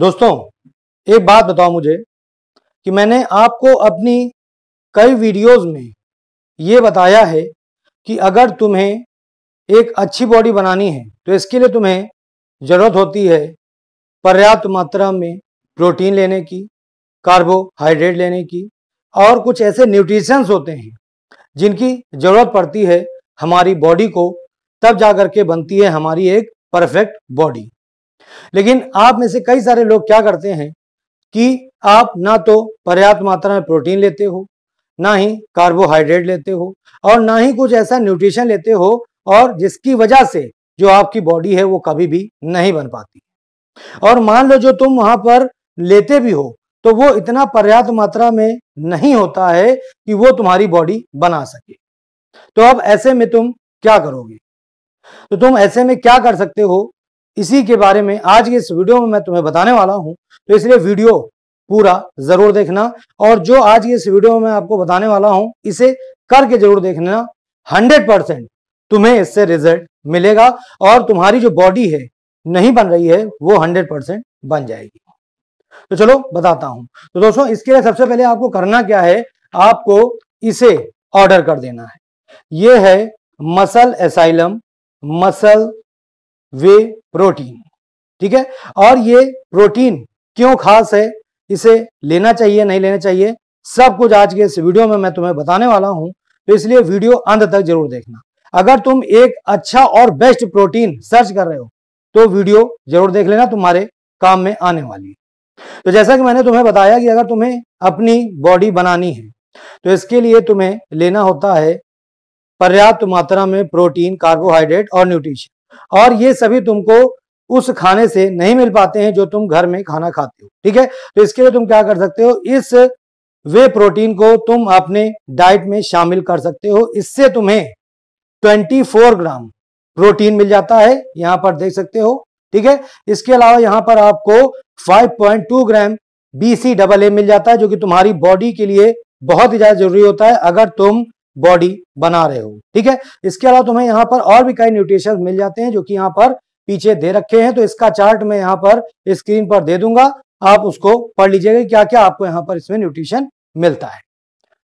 दोस्तों एक बात बताओ मुझे कि मैंने आपको अपनी कई वीडियोस में ये बताया है कि अगर तुम्हें एक अच्छी बॉडी बनानी है तो इसके लिए तुम्हें ज़रूरत होती है पर्याप्त मात्रा में प्रोटीन लेने की कार्बोहाइड्रेट लेने की और कुछ ऐसे न्यूट्रिशंस होते हैं जिनकी ज़रूरत पड़ती है हमारी बॉडी को तब जा कर के बनती है हमारी एक परफेक्ट बॉडी लेकिन आप में से कई सारे लोग क्या करते हैं कि आप ना तो पर्याप्त मात्रा में प्रोटीन लेते हो ना ही कार्बोहाइड्रेट लेते हो और ना ही कुछ ऐसा न्यूट्रिशन लेते हो और जिसकी वजह से जो आपकी बॉडी है वो कभी भी नहीं बन पाती और मान लो जो तुम वहां पर लेते भी हो तो वो इतना पर्याप्त मात्रा में नहीं होता है कि वो तुम्हारी बॉडी बना सके तो अब ऐसे में तुम क्या करोगे तो तुम ऐसे में क्या कर सकते हो इसी के बारे में आज के इस वीडियो में मैं तुम्हें बताने वाला हूं तो इसलिए वीडियो पूरा जरूर देखना और जो आज की इस वीडियो में आपको बताने वाला हूं इसे करके जरूर देखना हंड्रेड परसेंट तुम्हें इससे रिजल्ट मिलेगा और तुम्हारी जो बॉडी है नहीं बन रही है वो हंड्रेड परसेंट बन जाएगी तो चलो बताता हूं तो दोस्तों इसके लिए सबसे पहले आपको करना क्या है आपको इसे ऑर्डर कर देना है ये है muscle asylum muscle whey protein ठीक है और ये प्रोटीन क्यों खास है इसे लेना चाहिए नहीं लेना चाहिए सब कुछ आज के इस वीडियो में मैं तुम्हें बताने वाला हूं तो इसलिए वीडियो अंत तक जरूर देखना अगर तुम एक अच्छा और बेस्ट प्रोटीन सर्च कर रहे हो तो वीडियो जरूर देख लेना तुम्हारे काम में आने वाली है तो जैसा कि मैंने तुम्हें बताया कि अगर तुम्हें अपनी बॉडी बनानी है तो इसके लिए तुम्हें लेना होता है पर्याप्त मात्रा में प्रोटीन कार्बोहाइड्रेट और न्यूट्रिशन और ये सभी तुमको उस खाने से नहीं मिल पाते हैं जो तुम घर में खाना खाते हो ठीक है तो इसके लिए तुम क्या कर सकते हो इस वे प्रोटीन को तुम अपने डाइट में शामिल कर सकते हो इससे तुम्हें 24 ग्राम प्रोटीन मिल जाता है यहां पर देख सकते हो ठीक है इसके अलावा यहां पर आपको 5.2 ग्राम बी सी डबल ए मिल जाता है जो कि तुम्हारी बॉडी के लिए बहुत ही ज्यादा जरूरी होता है अगर तुम बॉडी बना रहे हो ठीक है इसके अलावा तुम्हें यहाँ पर और भी कई न्यूट्रिशन मिल जाते हैं जो कि यहाँ पर पीछे दे रखे हैं तो इसका चार्ट मैं यहाँ पर स्क्रीन पर दे दूंगा आप उसको पढ़ लीजिएगा क्या क्या आपको यहाँ पर इसमें न्यूट्रिशन मिलता है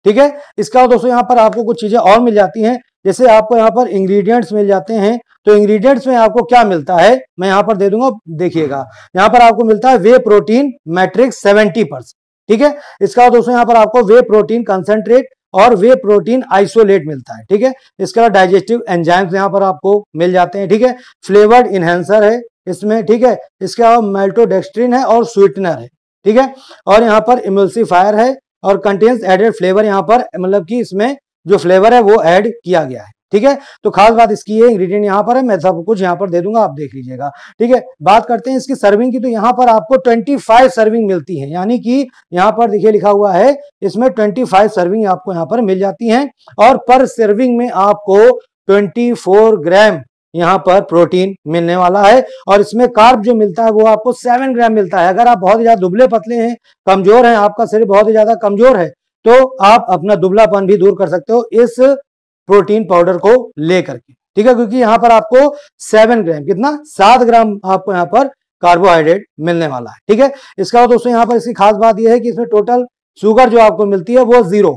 ठीक है इसके अलावा दोस्तों यहाँ पर आपको कुछ चीजें और मिल जाती है जैसे आपको यहाँ पर इंग्रेडिएंट्स मिल जाते हैं तो इंग्रेडिएंट्स में आपको क्या मिलता है मैं यहाँ पर दे दूंगा देखिएगा यहाँ पर आपको मिलता है whey protein matrix seventy percent ठीक है इसका दोस्तों यहाँ पर आपको वे प्रोटीन कंसेंट्रेट और वे प्रोटीन आइसोलेट मिलता है ठीक है इसके अलावा डाइजेस्टिव एंजाइम्स यहाँ पर आपको मिल जाते हैं ठीक है फ्लेवर्ड इन्हेंसर है इसमें ठीक है इसके अलावा मेल्टोडेक्स्ट्रिन है और स्वीटनर है ठीक है और यहाँ पर इम्यूलसीफायर है और कंटेन्स एडेड फ्लेवर यहाँ पर मतलब कि इसमें जो फ्लेवर है वो ऐड किया गया है ठीक है तो खास बात इसकी है इंग्रेडिएंट यहाँ पर है मैं सब कुछ यहाँ पर दे दूंगा आप देख लीजिएगा ठीक है बात करते हैं इसकी सर्विंग की तो यहाँ पर आपको 25 सर्विंग मिलती है यानी कि यहाँ पर देखिए लिखा हुआ है इसमें 25 सर्विंग आपको यहाँ पर मिल जाती हैं और पर सर्विंग में आपको 24 ग्राम यहाँ पर प्रोटीन मिलने वाला है और इसमें कार्ब जो मिलता है वो आपको सेवन ग्राम मिलता है अगर आप बहुत ज्यादा दुबले पतले हैं कमजोर है आपका शरीर बहुत ही ज्यादा कमजोर है तो आप अपना दुबलापन भी दूर कर सकते हो इस प्रोटीन पाउडर को लेकर के ठीक है क्योंकि यहाँ पर आपको सेवन ग्राम कितना सात ग्राम आपको यहाँ पर कार्बोहाइड्रेट मिलने वाला है ठीक है इसका दोस्तों यहाँ पर इसकी खास बात यह है कि इसमें टोटल शुगर जो आपको मिलती है वो जीरो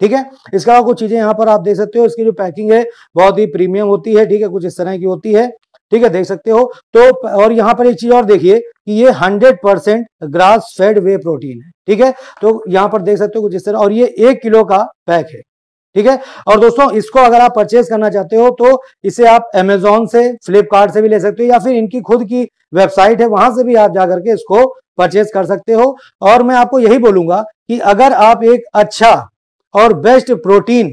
ठीक है इसके अलावा कुछ चीजें यहाँ पर आप देख सकते हो इसकी जो पैकिंग है बहुत ही प्रीमियम होती है ठीक है कुछ इस तरह की होती है ठीक है देख सकते हो तो और यहाँ पर एक चीज और देखिए कि ये 100 percent grass fed whey protein है ठीक है तो यहाँ पर देख सकते हो कुछ इस तरह और ये एक किलो का पैक है ठीक है और दोस्तों इसको अगर आप परचेज करना चाहते हो तो इसे आप एमेजोन से फ्लिपकार्ट से भी ले सकते हो या फिर इनकी खुद की वेबसाइट है वहां से भी आप जाकर के इसको परचेज कर सकते हो और मैं आपको यही बोलूंगा कि अगर आप एक अच्छा और बेस्ट प्रोटीन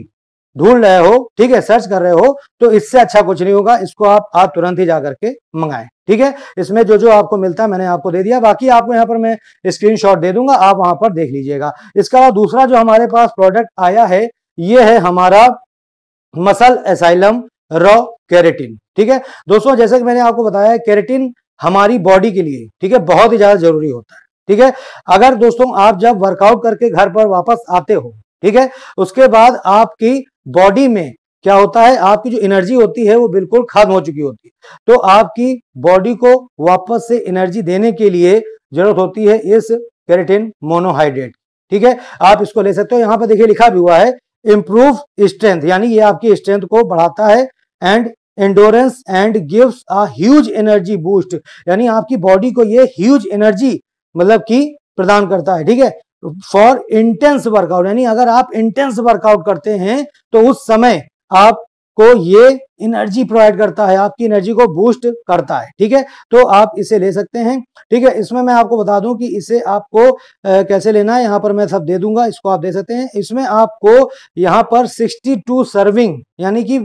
ढूंढ रहे हो ठीक है सर्च कर रहे हो तो इससे अच्छा कुछ नहीं होगा इसको आप आप तुरंत ही जाकर के मंगाएं ठीक है इसमें जो जो आपको मिलता है मैंने आपको दे दिया बाकी आपको यहाँ पर मैं स्क्रीनशॉट दे दूंगा आप वहां पर देख लीजिएगा इसके अलावा दूसरा जो हमारे पास प्रोडक्ट आया है ये है हमारा मसल एसाइलम रॉ कैरेटिन ठीक है दोस्तों जैसे कि मैंने आपको बताया कैरेटिन हमारी बॉडी के लिए ठीक है बहुत ही ज्यादा जरूरी होता है ठीक है अगर दोस्तों आप जब वर्कआउट करके घर पर वापस आते हो ठीक है उसके बाद आपकी बॉडी में क्या होता है आपकी जो एनर्जी होती है वो बिल्कुल खत्म हो चुकी होती है तो आपकी बॉडी को वापस से एनर्जी देने के लिए जरूरत होती है इस कैरेटिन मोनोहाइड्रेट ठीक है आप इसको ले सकते हो यहां पर देखिए लिखा भी हुआ है इम्प्रूव स्ट्रेंथ यानी ये आपकी स्ट्रेंथ को बढ़ाता है and endurance and gives a huge energy boost यानी आपकी बॉडी को ये ह्यूज एनर्जी मतलब कि प्रदान करता है ठीक है फॉर इंटेंस वर्कआउट यानी अगर आप इंटेंस वर्कआउट करते हैं तो उस समय आप को ये एनर्जी प्रोवाइड करता है आपकी एनर्जी को बूस्ट करता है ठीक है तो आप इसे ले सकते हैं ठीक है इसमें मैं आपको बता दूं कि इसे आपको आ, कैसे लेना है यहाँ पर मैं सब दे दूंगा इसको आप दे सकते हैं इसमें आपको यहाँ पर 62 सर्विंग यानी कि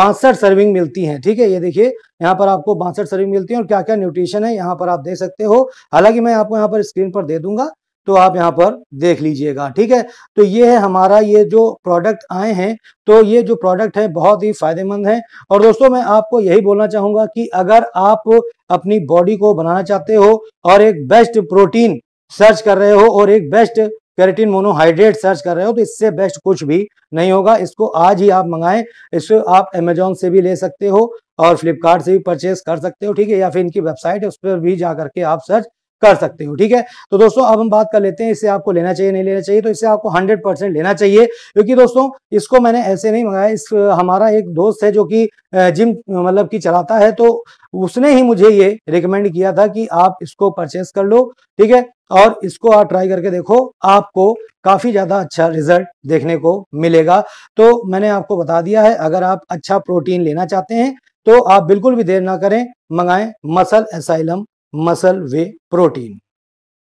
बासठ सर्विंग मिलती हैं ठीक है ये देखिए यहाँ पर आपको बासठ सर्विंग मिलती है और क्या क्या न्यूट्रिशन है यहाँ पर आप दे सकते हो हालांकि मैं आपको यहाँ पर स्क्रीन पर दे दूंगा तो आप यहाँ पर देख लीजिएगा ठीक है तो ये है हमारा ये जो प्रोडक्ट आए हैं तो ये जो प्रोडक्ट है बहुत ही फायदेमंद है और दोस्तों मैं आपको यही बोलना चाहूंगा कि अगर आप अपनी बॉडी को बनाना चाहते हो और एक बेस्ट प्रोटीन सर्च कर रहे हो और एक बेस्ट कैरेटीन मोनोहाइड्रेट सर्च कर रहे हो तो इससे बेस्ट कुछ भी नहीं होगा इसको आज ही आप मंगाएं इसको आप अमेजोन से भी ले सकते हो और फ्लिपकार्ट से भी परचेस कर सकते हो ठीक है या फिर इनकी वेबसाइट है उस पर भी जा करके आप सर्च कर सकते हो ठीक है तो दोस्तों अब हम बात कर लेते हैं इसे आपको लेना चाहिए नहीं लेना चाहिए तो इसे आपको 100 परसेंट लेना चाहिए क्योंकि दोस्तों इसको मैंने ऐसे नहीं मंगाया इस हमारा एक दोस्त है जो कि जिम मतलब कि चलाता है तो उसने ही मुझे ये रिकमेंड किया था कि आप इसको परचेस कर लो ठीक है और इसको आप ट्राई करके देखो आपको काफ़ी ज़्यादा अच्छा रिजल्ट देखने को मिलेगा तो मैंने आपको बता दिया है अगर आप अच्छा प्रोटीन लेना चाहते हैं तो आप बिल्कुल भी देर ना करें मंगाएं muscle asylum muscle whey protein